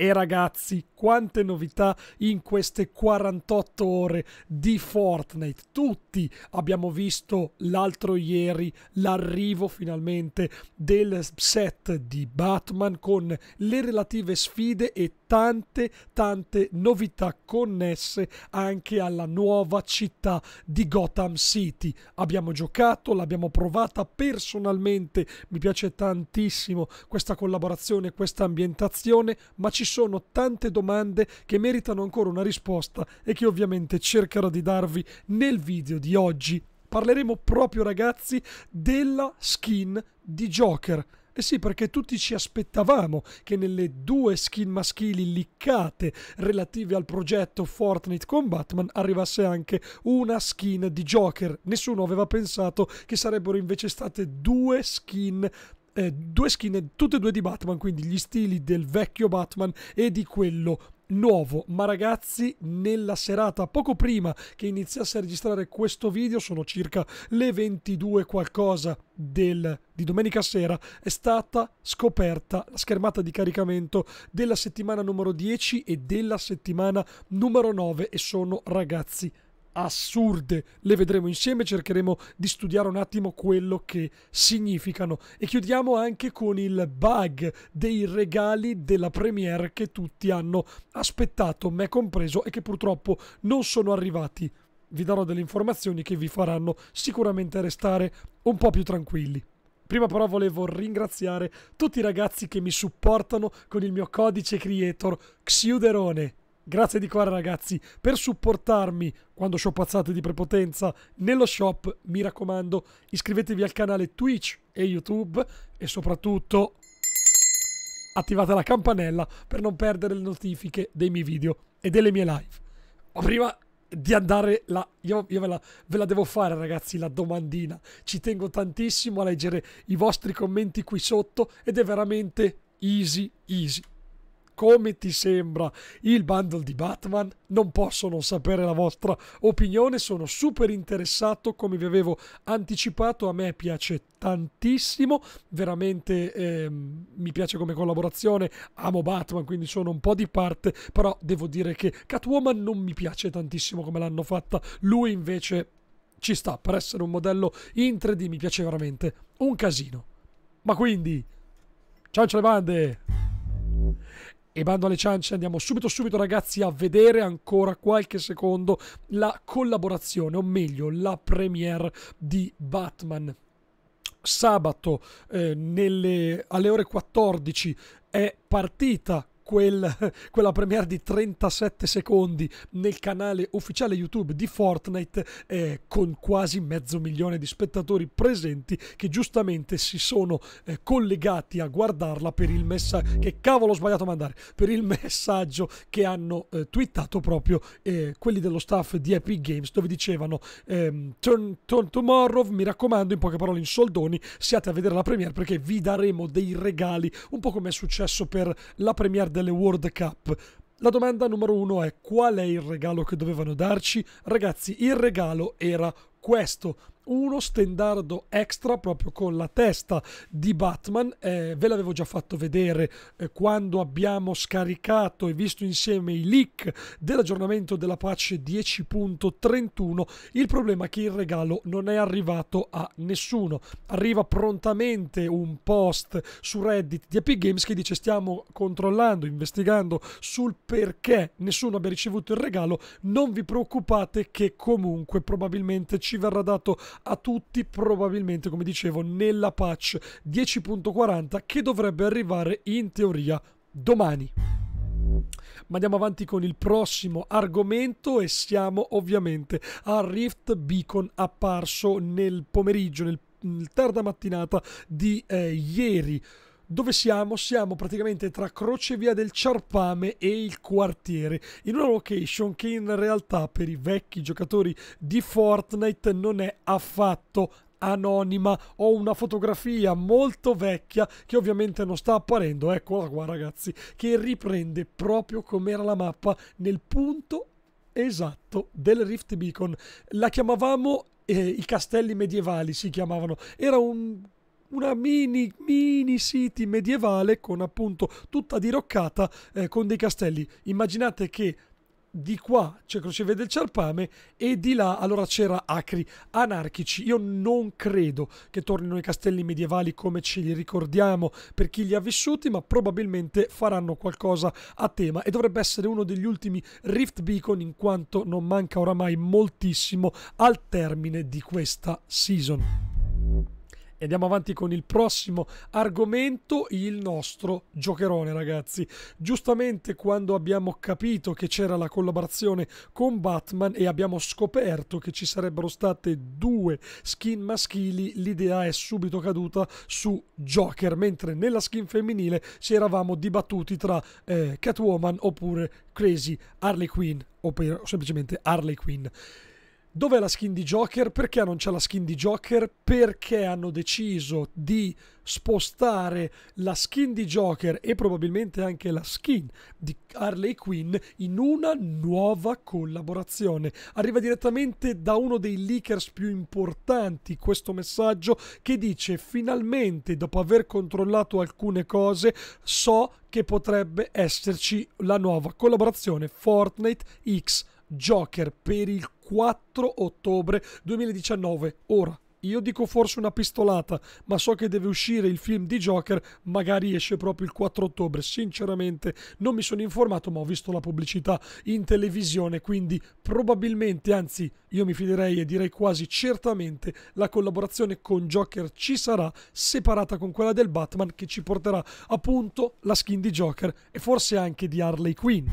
e ragazzi, quante novità in queste 48 ore di Fortnite. Tutti abbiamo visto l'altro ieri l'arrivo finalmente del set di Batman con le relative sfide e tante tante novità connesse anche alla nuova città di Gotham City. Abbiamo giocato, l'abbiamo provata personalmente, mi piace tantissimo questa collaborazione, questa ambientazione, ma ci sono tante domande che meritano ancora una risposta e che ovviamente cercherò di darvi nel video di oggi. Parleremo proprio ragazzi della skin di Joker. Eh sì, perché tutti ci aspettavamo che nelle due skin maschili liccate relative al progetto Fortnite con Batman arrivasse anche una skin di Joker. Nessuno aveva pensato che sarebbero invece state due skin eh, due skin, tutte e due di Batman, quindi gli stili del vecchio Batman e di quello nuovo. Ma ragazzi, nella serata, poco prima che iniziasse a registrare questo video, sono circa le 22 qualcosa del, di domenica sera, è stata scoperta la schermata di caricamento della settimana numero 10 e della settimana numero 9 e sono ragazzi assurde. Le vedremo insieme, cercheremo di studiare un attimo quello che significano. E chiudiamo anche con il bug dei regali della premiere che tutti hanno aspettato, me compreso, e che purtroppo non sono arrivati. Vi darò delle informazioni che vi faranno sicuramente restare un po' più tranquilli. Prima però volevo ringraziare tutti i ragazzi che mi supportano con il mio codice creator Xiuderone. Grazie di cuore ragazzi per supportarmi quando shoppazzate di prepotenza nello shop. Mi raccomando, iscrivetevi al canale Twitch e YouTube e soprattutto attivate la campanella per non perdere le notifiche dei miei video e delle mie live. Ma prima di andare là, io, io ve, la, ve, la, devo fare ragazzi la domandina. Ci tengo tantissimo a leggere i vostri commenti qui sotto ed è veramente easy easy come ti sembra il bundle di Batman? Non posso non sapere la vostra opinione, sono super interessato, come vi avevo anticipato, a me piace tantissimo, veramente eh, mi piace come collaborazione, amo Batman, quindi sono un po' di parte, però devo dire che Catwoman non mi piace tantissimo come l'hanno fatta, lui invece ci sta per essere un modello in 3D, mi piace veramente un casino. Ma quindi, ciao ciao bande! E bando alle ciance, andiamo subito subito ragazzi a vedere ancora qualche secondo la collaborazione, o meglio la premiere di Batman. Sabato eh, nelle, alle ore 14 è partita quel, quella premiere di 37 secondi nel canale ufficiale YouTube di Fortnite eh, con quasi mezzo milione di spettatori presenti che giustamente si sono eh, collegati a guardarla per il messaggio che cavolo ho sbagliato a mandare per il messaggio che hanno eh, twittato proprio eh, quelli dello staff di Epic Games dove dicevano ehm, turn, turn tomorrow mi raccomando in poche parole in soldoni siate a vedere la premiere perché vi daremo dei regali un po' come è successo per la premiere delle World Cup. La domanda numero uno è qual è il regalo che dovevano darci? Ragazzi, il regalo era questo uno stendardo extra proprio con la testa di Batman. Eh, ve l'avevo già fatto vedere eh, quando abbiamo scaricato e visto insieme i leak dell'aggiornamento della patch 10.31. Il problema è che il regalo non è arrivato a nessuno. Arriva prontamente un post su Reddit di Epic Games che dice stiamo controllando, investigando sul perché nessuno abbia ricevuto il regalo. Non vi preoccupate che comunque probabilmente ci verrà dato a tutti probabilmente come dicevo nella patch 10.40 che dovrebbe arrivare in teoria domani. Ma andiamo avanti con il prossimo argomento e siamo ovviamente a Rift Beacon apparso nel pomeriggio, nel, nel tarda mattinata di eh, ieri. Dove siamo? Siamo praticamente tra Crocevia del Ciarpame e il quartiere, in una location che in realtà per i vecchi giocatori di Fortnite non è affatto anonima. Ho una fotografia molto vecchia che ovviamente non sta apparendo, eccola qua ragazzi, che riprende proprio com'era la mappa nel punto esatto del Rift Beacon. La chiamavamo eh, i castelli medievali si chiamavano. Era un una mini, mini city medievale con appunto tutta diroccata eh, con dei castelli. Immaginate che di qua c'è Crocevia del Ciarpame e di là allora c'era Acri anarchici. Io non credo che tornino i castelli medievali come ce li ricordiamo per chi li ha vissuti, ma probabilmente faranno qualcosa a tema e dovrebbe essere uno degli ultimi Rift Beacon in quanto non manca oramai moltissimo al termine di questa season. E andiamo avanti con il prossimo argomento, il nostro giocherone ragazzi. Giustamente quando abbiamo capito che c'era la collaborazione con Batman e abbiamo scoperto che ci sarebbero state due skin maschili, l'idea è subito caduta su Joker, mentre nella skin femminile ci eravamo dibattuti tra eh, Catwoman oppure Crazy Harley Quinn o semplicemente Harley Quinn. Dov'è la skin di Joker? Perché non c'è la skin di Joker? Perché hanno deciso di spostare la skin di Joker e probabilmente anche la skin di Harley Quinn in una nuova collaborazione. Arriva direttamente da uno dei leakers più importanti questo messaggio che dice finalmente dopo aver controllato alcune cose so che potrebbe esserci la nuova collaborazione Fortnite X Joker per il 4 ottobre 2019. Ora, io dico forse una pistolata, ma so che deve uscire il film di Joker, magari esce proprio il 4 ottobre. Sinceramente non mi sono informato, ma ho visto la pubblicità in televisione, quindi probabilmente, anzi io mi fiderei e direi quasi certamente, la collaborazione con Joker ci sarà, separata con quella del Batman, che ci porterà appunto la skin di Joker e forse anche di Harley Quinn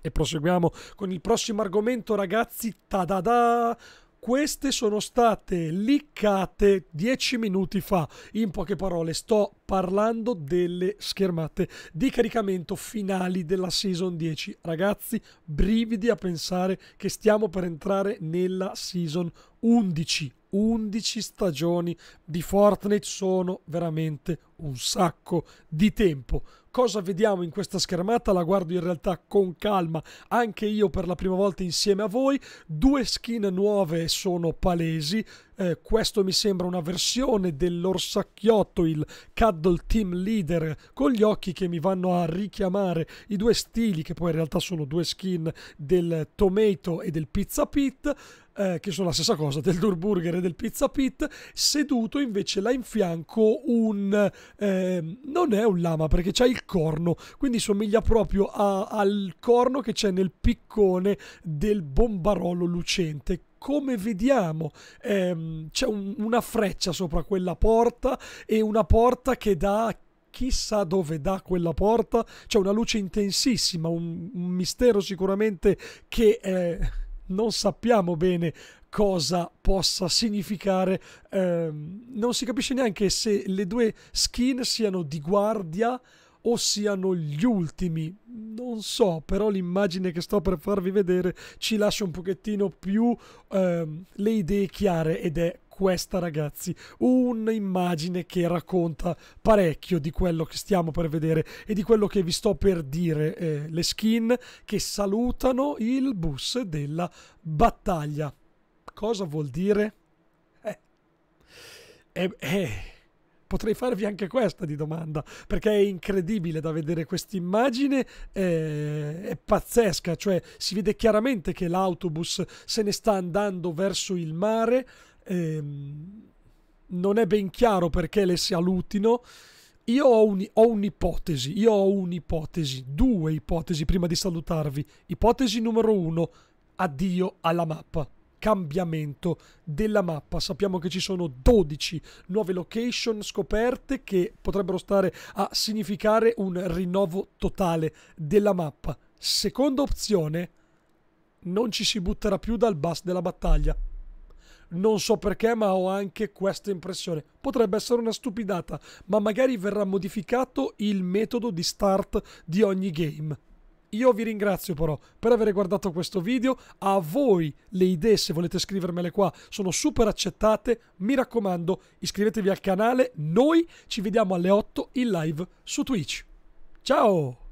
e proseguiamo con il prossimo argomento ragazzi. Ta-da-da! queste sono state liccate dieci minuti fa. In poche parole, sto parlando delle schermate di caricamento finali della Season 10. Ragazzi, brividi a pensare che stiamo per entrare nella Season 11. 11 stagioni di Fortnite sono veramente un sacco di tempo cosa vediamo in questa schermata la guardo in realtà con calma anche io per la prima volta insieme a voi due skin nuove sono palesi eh, questo mi sembra una versione dell'orsacchiotto il Cuddle Team Leader con gli occhi che mi vanno a richiamare i due stili che poi in realtà sono due skin del Tomato e del Pizza Pit eh, che sono la stessa cosa del Durburger e del Pizza Pit, seduto invece là in fianco un... Eh, non è un lama perché c'è il corno, quindi somiglia proprio a, al corno che c'è nel piccone del bombarolo lucente, come vediamo ehm, c'è un, una freccia sopra quella porta e una porta che dà chissà dove dà quella porta c'è una luce intensissima un, un mistero sicuramente che eh, non sappiamo bene cosa possa significare. Eh, non si capisce neanche se le due skin siano di guardia o siano gli ultimi. Non so, però l'immagine che sto per farvi vedere ci lascia un pochettino più eh, le idee chiare ed è questa, ragazzi, un'immagine che racconta parecchio di quello che stiamo per vedere e di quello che vi sto per dire. Eh, le skin che salutano il bus della battaglia. Cosa vuol dire? Eh, eh, eh potrei farvi anche questa di domanda perché è incredibile da vedere questa immagine eh, è pazzesca cioè si vede chiaramente che l'autobus se ne sta andando verso il mare ehm, non è ben chiaro perché le si allutino. Io ho, un, ho un'ipotesi, io ho un'ipotesi, due ipotesi prima di salutarvi. Ipotesi numero uno, addio alla mappa cambiamento della mappa. Sappiamo che ci sono 12 nuove location scoperte che potrebbero stare a significare un rinnovo totale della mappa. Seconda opzione, non ci si butterà più dal bus della battaglia non so perché, ma ho anche questa impressione. Potrebbe essere una stupidata, ma magari verrà modificato il metodo di start di ogni game. Io vi ringrazio però per aver guardato questo video, a voi le idee se volete scrivermele qua sono super accettate, mi raccomando iscrivetevi al canale, noi ci vediamo alle 8 in live su Twitch. Ciao!